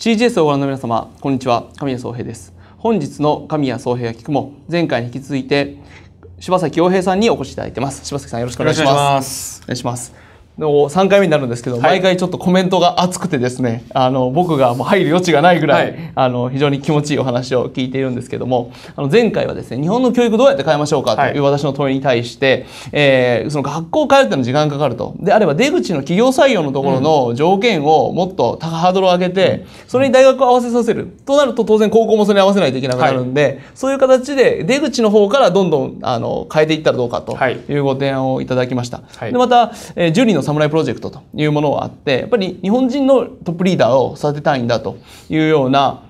CGS をご覧の皆様、こんにちは。神谷総平です。本日の神谷総平が聞くも、前回に引き続いて、柴崎洋平さんにお越しいただいてます。柴崎さんよろしくお願いします。お願いします。の3回目になるんですけど、はい、毎回ちょっとコメントが熱くてですねあの僕がもう入る余地がないぐらい、はい、あの非常に気持ちいいお話を聞いているんですけどもあの前回はですね日本の教育どうやって変えましょうかという私の問いに対して、はい、えー、その学校を変えるっていうのは時間かかるとであれば出口の企業採用のところの条件をもっとハードルを上げて、うん、それに大学を合わせさせるとなると当然高校もそれに合わせないといけなくなるんで、はい、そういう形で出口の方からどんどんあの変えていったらどうかというご提案をいただきました。でまた、えー、ジュリのの侍プロジェクトというものがあって、やっぱり日本人のトップリーダーを育てたいんだというような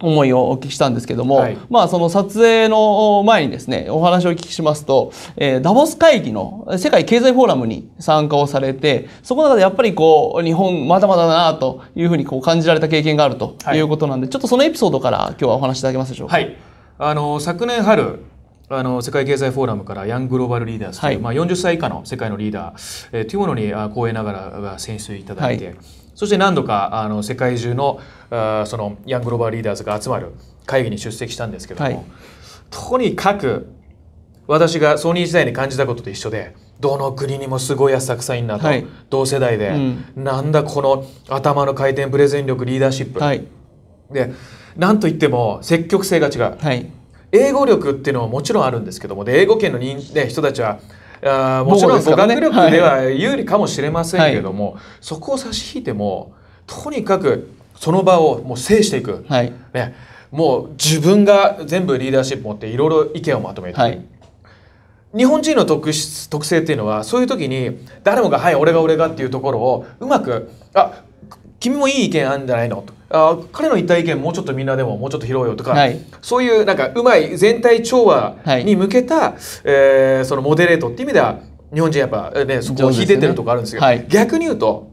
思いをお聞きしたんですけども、はい、まあその撮影の前にですね、お話をお聞きしますと、えー、ダボス会議の世界経済フォーラムに参加をされて、そこの中でやっぱりこう、日本まだまだだなというふうにこう感じられた経験があるということなんで、はい、ちょっとそのエピソードから今日はお話しいただけますでしょうか。はい、あの、昨年春、あの世界経済フォーラムからヤングローバルリーダーズという、はい、まあ、40歳以下の世界のリーダー、えー、というものに光栄ながら選出いただいて、はい、そして何度かあの世界中のあそのヤングローバルリーダーズが集まる会議に出席したんですけれども、はい、とにかく私がソニー時代に感じたことと一緒でどの国にもすごい浅草いんなと、同世代で、うん、なんだこの頭の回転プレゼン力リーダーシップ、でなんといっても積極性が違う。英語力っていうのはもちろんあるんですけどもで英語圏の人,、ね、人たちはあもちろん語学力では有利かもしれませんけれども、はい、そこを差し引いてもとにかくその場をもう制していく、はい、ね、もう自分が全部リーダーシップ持っていろいろ意見をまとめて、はい、日本人の特特性っていうのはそういう時に誰もが「はい俺が俺が」っていうところをうまく「あ君もいい意見あるんじゃないの?」と。あ彼の言った意見もうちょっとみんなでももうちょっと拾おうよとか、はい、そういうなんかうまい全体調和に向けた、はい、えー、そのモデレートっていう意味では日本人やっぱ、ね、そこを引いててるとこあるんですけど、ねはい、逆に言うと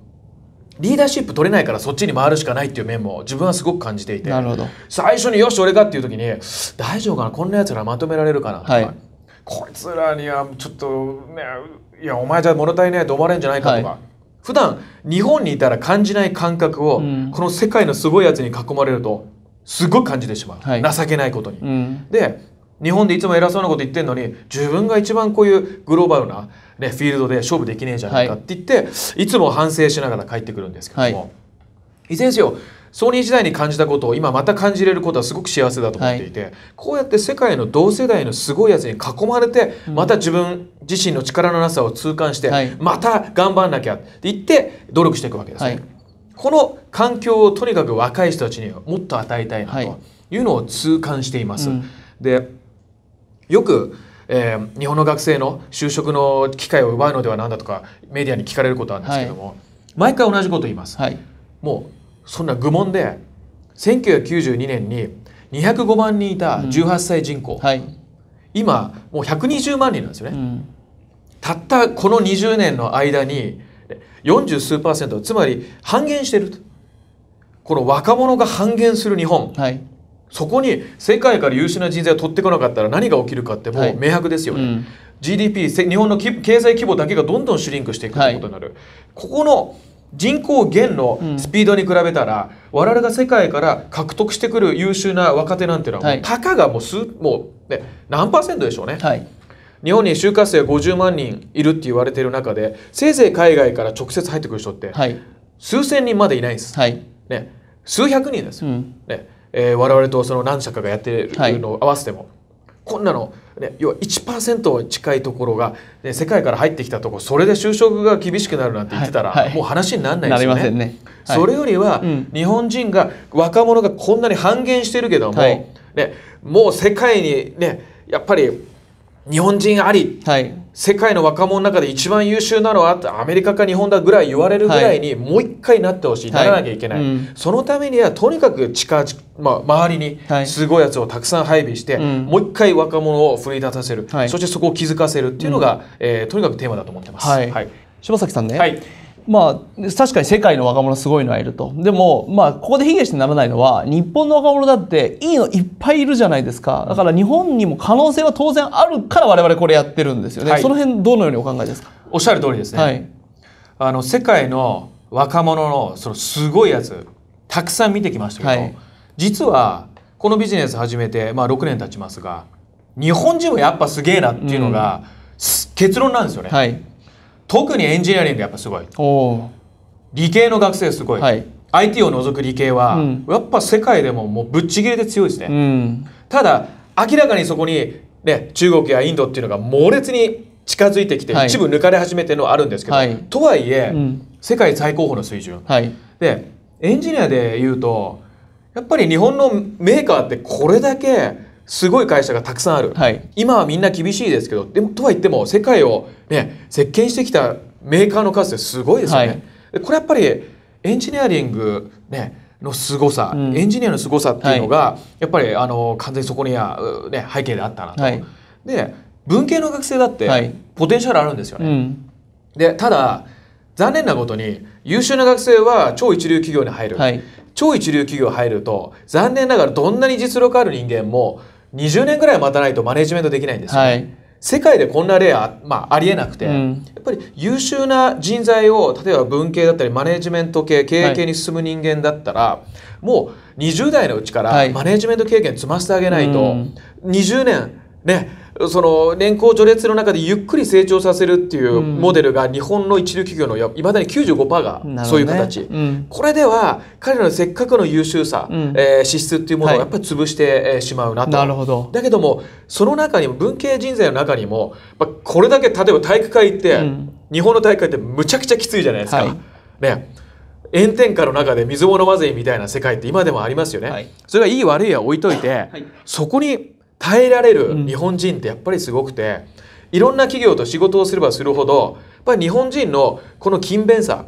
リーダーシップ取れないからそっちに回るしかないっていう面も自分はすごく感じていて最初に「よし俺か」っていう時に「大丈夫かなこんなやつらまとめられるかな」とか、こいつらにはちょっとねいやお前じゃ物足りないと思われるんじゃないか」とか。普段日本にいたら感じない感覚を、この世界のすごいやつに囲まれるとすごい感じてしまう、はい、情けないことに。うん、で日本でいつも偉そうなこと言ってるのに自分が一番こういうグローバルな、ね、フィールドで勝負できねえじゃないかって言って、はい、いつも反省しながら帰ってくるんですけども、はい、いずれにせよソニー時代に感じたことを今また感じれることはすごく幸せだと思っていて、はい、こうやって世界の同世代のすごいやつに囲まれて、また自分自身の力のなさを痛感して、はい、また頑張んなきゃって言って努力していくわけですね。はい、この環境をとにかく若い人たちにもっと与えたいなというのを痛感しています。うん、でよくえー、日本の学生の就職の機会を奪うのではなんだとかメディアに聞かれることなんですけども、毎回同じこと言います、はい、もうそんな愚問で1992年に205万人いた18歳人口、うんはい、今もう120万人なんですよね、うん、たったこの20年の間に40数パーセントつまり半減してるとこの若者が半減する日本、はい、そこに世界から優秀な人材を取ってこなかったら何が起きるかってもう明白ですよね、はいうん、GDP 日本の経済規模だけがどんどんシュリンクしていくということになる、ここの人口減のスピードに比べたら、うん、我々が世界から獲得してくる優秀な若手なんていうのは、はい、たかがもうすもう、ね、何パーセントでしょうね。はい、日本に就活生50万人いるって言われてる中でせいぜい海外から直接入ってくる人って、はい、数千人までいないんです、ね、数百人です、うんねえー、我々とその何社かがやってるのを合わせても、こんなの、ね、要は1%近いところが、ね、世界から入ってきたところそれで就職が厳しくなるなんて言ってたら、はいはい、もう話にならないですよね。なりませんね、はい、それよりは、うん、日本人が若者がこんなに半減してるけども、ね、もう世界に、ね、やっぱり日本人あり、はい、世界の若者の中で一番優秀なのはアメリカか日本だぐらい言われるぐらいに、もう一回なってほしい、はい、ならなきゃいけない、はいうん、そのためにはとにかく近、まあ、周りにすごいやつをたくさん配備して、はい、もう一回若者を奮い立たせる、そしてそこを気づかせるっていうのが、うん、えー、とにかくテーマだと思ってます。はい柴崎さんね、まあ、確かに世界の若者すごいのはいると。でも、まあ、ここで卑下してならないのは、日本の若者だっていいのいっぱいいるじゃないですか。だから日本にも可能性は当然あるから我々これやってるんですよね。はい、その辺どのようにお考えですかおっしゃる通りですね。はい、あの、世界の若者の、そのすごいやつ、たくさん見てきましたけど、はい、実は、このビジネス始めて、まあ、6年経ちますが、日本人はやっぱすげえなっていうのが、うん、結論なんですよね。はい特にエンジニアリングやっぱすごい理系の学生すごい、はい、IT を除く理系は、うん、やっぱ世界でももうぶっちぎりで強いですね、うん、ただ明らかにそこに、ね、中国やインドっていうのが猛烈に近づいてきて、はい、一部抜かれ始めてるのはあるんですけど、はい、とはいえ、うん、世界最高峰の水準、でエンジニアでいうとやっぱり日本のメーカーってこれだけすごい会社がたくさんある、はい、今はみんな厳しいですけどでもとはいっても世界をね席巻してきたメーカーの数ってすごいですよね、はい、これやっぱりエンジニアリングねの凄さ、うん、エンジニアの凄さっていうのが、はい、やっぱりあの完全にそこには、ね、背景であったなと、はい、で文系の学生だって、ポテンシャルあるんですよね、うん、でただ残念なことに優秀な学生は超一流企業に入る、超一流企業入ると残念ながらどんなに実力ある人間も20年ぐらい待たないとマネジメントできないんですよ、ね、はい、世界でこんな例は、まあ、ありえなくて、うん、やっぱり優秀な人材を例えば文系だったりマネジメント系経営系に進む人間だったら、はい、もう20代のうちからマネジメント経験積ませてあげないと、はい、20年ねその年功序列の中でゆっくり成長させるっていうモデルが日本の一流企業のいまだに95%がそういう形、ねうん、これでは彼らのせっかくの優秀さ、うん、えー、資質っていうものをやっぱり潰してしまうなと、はい、なるほどだけどもその中にも文系人材の中にも、まあ、これだけ例えば体育会って、うん、日本の体育会ってむちゃくちゃきついじゃないですか。はい、ね炎天下の中で水を飲まぜみたいな世界って今でもありますよね、はい、それがいい悪いは置いといて、はい、そこに耐えられる日本人ってやっぱりすごくて、いろんな企業と仕事をすればするほどやっぱり日本人のこの勤勉さ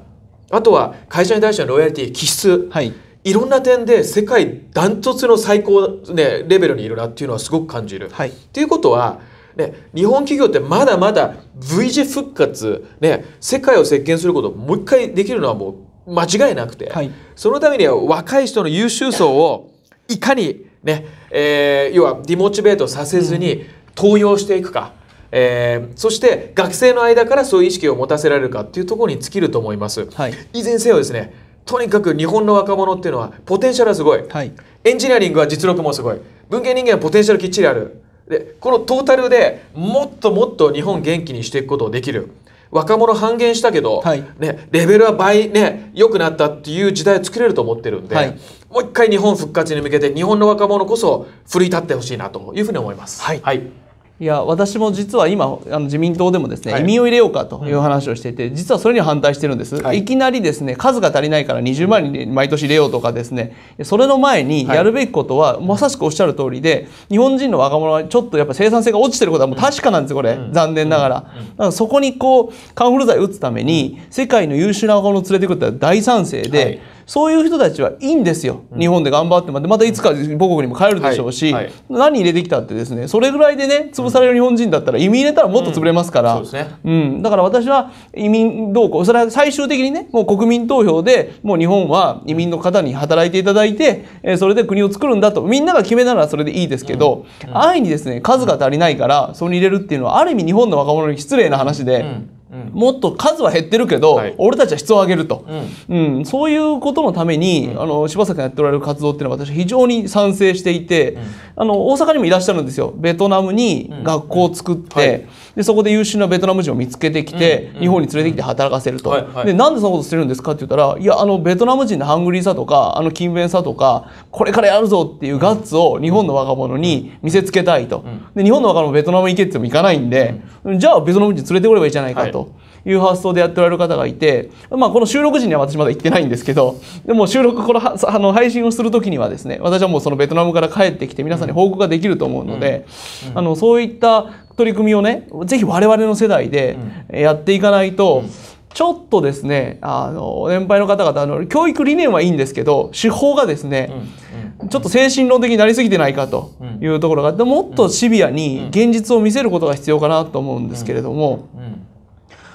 あとは会社に対してのロイヤリティ気質、はい、いろんな点で世界ダントツの最高、ね、レベルにいるなっていうのはすごく感じる。はい、っていうことは、ね、日本企業ってまだまだ V 字復活、ね、世界を席巻することもう一回できるのはもう間違いなくて、はい、そのためには若い人の優秀層をいかにね、えー、要はディモチベートさせずに登用していくか、えー、そして学生の間からそういう意識を持たせられるかっていうところに尽きると思います。はい、ずれにせよですねとにかく日本の若者っていうのはポテンシャルはすごい、はい、エンジニアリングは実力もすごい文系人間はポテンシャルきっちりあるでこのトータルでもっともっと日本元気にしていくことをできる若者半減したけど、はい、ね、レベルは倍、ね、良くなったっていう時代を作れると思ってるんで、はい、もう一回日本復活に向けて日本の若者こそ奮い立ってほしいなというふうに思います。はい、はいいや私も実は今あの自民党でもですね、はい、移民を入れようかという話をしていて、実はそれに反対してるんです、はい、いきなりですね数が足りないから20万人毎年入れようとかですねそれの前にやるべきことは、はい、まさしくおっしゃる通りで日本人の若者はちょっとやっぱ生産性が落ちてることはもう確かなんですこれ、うん、残念ながら、うんだからそこにこうカンフル剤打つために世界の優秀な若者を連れてくるって大賛成で。はいそういう人たちはいいんですよ、日本で頑張ってまたいつか母国にも帰るでしょうし、はいはい、何入れてきたってですねそれぐらいでね潰される日本人だったら移民入れたらもっと潰れますから、うん、ねうん、だから私は移民動向それは最終的にねもう国民投票でもう日本は移民の方に働いていただいて、えそれで国を作るんだとみんなが決めならそれでいいですけど、安易にですね数が足りないからそれに入れるっていうのはある意味日本の若者に失礼な話で。もっと数は減ってるけど、はい、俺たちは質を上げると、うん、うん、そういうことのために、うん、あの柴崎がやっておられる活動っていうのは私非常に賛成していて、うん、あの大阪にもいらっしゃるんですよベトナムに学校を作って、はい、でそこで優秀なベトナム人を見つけてきて、日本に連れてきて働かせると、はいはい、でなんでそんなことしてるんですかって言ったらいやあのベトナム人のハングリーさとかあの勤勉さとかこれからやるぞっていうガッツを日本の若者に見せつけたいと、で日本の若者ベトナム行けって言っても行かないんで、じゃあベトナム人連れてこればいいじゃないかと。はいという発想でやっておられる方がいて、まあ、この収録時には私まだ行ってないんですけどでも収録この あの配信をする時にはですね私はもうそのベトナムから帰ってきて皆さんに報告ができると思うので、あのそういった取り組みをねぜひ我々の世代でやっていかないと、ちょっとですねあの年配の方々の教育理念はいいんですけど手法がですね、ちょっと精神論的になりすぎてないかというところがあってもっとシビアに現実を見せることが必要かなと思うんですけれども。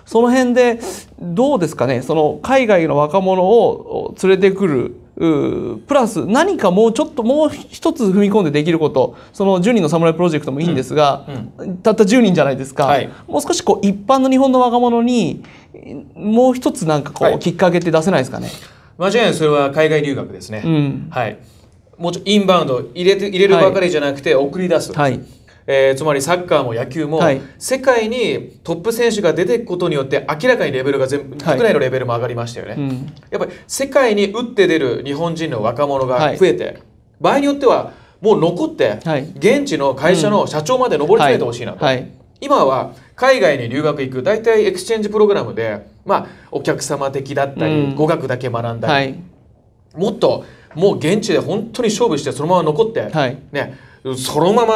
その辺でどうですかねその海外の若者を連れてくるプラス何かもうちょっともう一つ踏み込んでできることその10人の侍プロジェクトもいいんですが、うんうん、たった10人じゃないですか、はい、もう少しこう一般の日本の若者にもう一つなんかこう、はい、きっかけって出せないですかね間違いなくそれは海外留学ですね、うん、はいもうちょインバウンド入れて入れるばかりじゃなくて送り出す、はい、えー、つまりサッカーも野球も、はい、世界にトップ選手が出ていくことによって明らかにレベルが全部、国内のレベルも上がりましたよね、うん、やっぱり世界に打って出る日本人の若者が増えて、はい、場合によってはもう残って、現地の会社の社長まで上り詰めてほしいなと、今は海外に留学行く大体エクスチェンジプログラムで、まあ、お客様的だったり、うん、語学だけ学んだり、もっともう現地で本当に勝負してそのまま残って、ねそのまま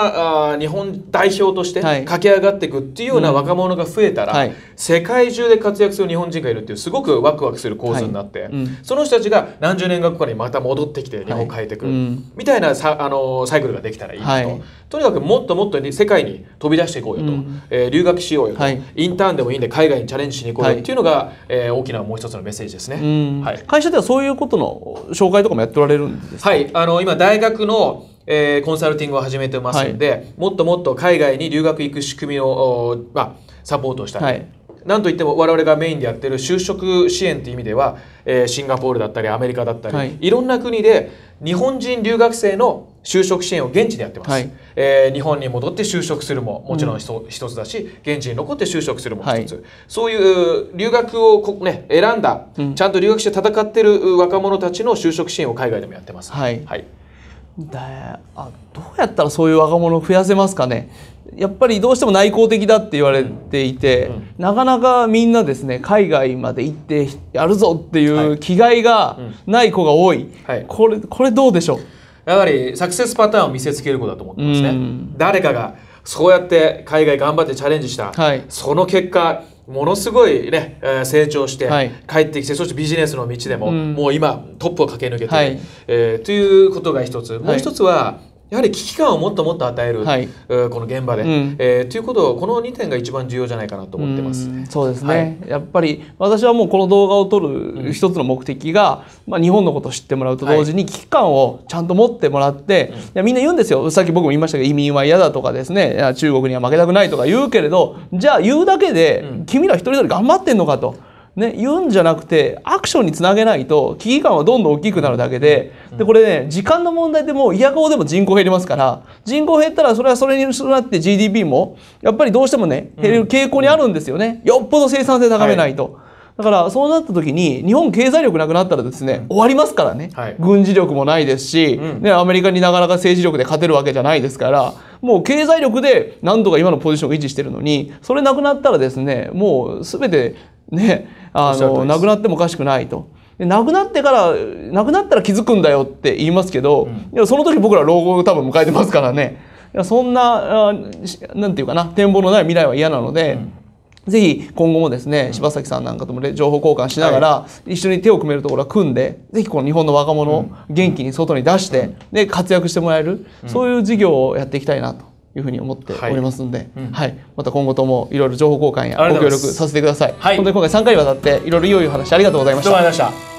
あ日本代表として駆け上がっていくっていうような若者が増えたら、はいうんはい、世界中で活躍する日本人がいるっていうすごくワクワクする構図になって、はいうん、その人たちが何十年後かにまた戻ってきて日本を変えてくる、みたいなさあのサイクルができたらいいと、とにかくもっともっと世界に飛び出していこうよと、うん、えー、留学しようよと、インターンでもいいんで海外にチャレンジしに行こうよっていうのが、えー、大きなもう一つのメッセージですね、はい、会社ではそういうことの紹介とかもやっておられるんですはいあの今大学のえー、コンサルティングを始めてますので、はい、もっともっと海外に留学行く仕組みを、まあ、サポートしたり、はい、なんといっても我々がメインでやってる就職支援っていう意味では、えー、シンガポールだったりアメリカだったり、はい、いろんな国で日本人留学生の就職支援を現地でやってます、はい、えー、日本に戻って就職するももちろん一、つだし現地に残って就職するも一つ、はい、そういう留学をこ、ね、選んだ、うん、ちゃんと留学して戦ってる若者たちの就職支援を海外でもやってます。はい、はいであどうやったらそういう若者を増やせますかねやっぱりどうしても内向的だって言われていて、うんうん、なかなかみんなですね海外まで行ってやるぞっていう気概がない子が多い、はい、うんはい、これこれどうでしょうやはりサクセスパターンを見せつけることだと思ってますね。誰かがそうやって海外頑張ってチャレンジした、はい、その結果ものすごいね、え成長して帰ってきて、はい、そしてビジネスの道でも、うん、もう今トップを駆け抜けて、はい、えー、ということが一つもう一つは、やはり危機感をもっともっと与える、はい、この現場で、うん、えー、ということをこの2点が一番重要じゃないかなと思ってます、ね、そうですね、はい、やっぱり私はもうこの動画を撮る一つの目的が、うん、まあ、日本のことを知ってもらうと同時に危機感をちゃんと持ってもらって、はい、いやみんな言うんですよさっき僕も言いましたけど移民は嫌だとかですねいや中国には負けたくないとか言うけれどじゃあ言うだけで、君ら一人一人頑張ってんのかと。ね、言うんじゃなくてアクションにつなげないと危機感はどんどん大きくなるだけででこれね時間の問題でもう嫌顔でも人口減りますから人口減ったらそれはそれに伴って GDP もやっぱりどうしてもね減る傾向にあるんですよね、よっぽど生産性高めないと。はいだからそうなった時に日本経済力なくなったらですね、終わりますからね、はい、軍事力もないですし、うん、ね、アメリカになかなか政治力で勝てるわけじゃないですからもう経済力で何とか今のポジションを維持してるのにそれなくなったらですねもう全てね、あのなくなってもおかしくないと。で亡くなってから亡くなったら気づくんだよって言いますけど、うん、いやその時僕ら老後を多分迎えてますからねいやそんな何て言うかな展望のない未来は嫌なので。うんぜひ今後もですね、柴崎さんなんかとも情報交換しながら、一緒に手を組めるところは組んで、ぜひこの日本の若者を元気に外に出して、で、活躍してもらえる、そういう事業をやっていきたいなというふうに思っておりますので、はい、うんはい、また今後ともいろいろ情報交換やご協力させてください。い本当に今回3回にわたっていろいろ良いお話ありがとうございました。ありがとうございました。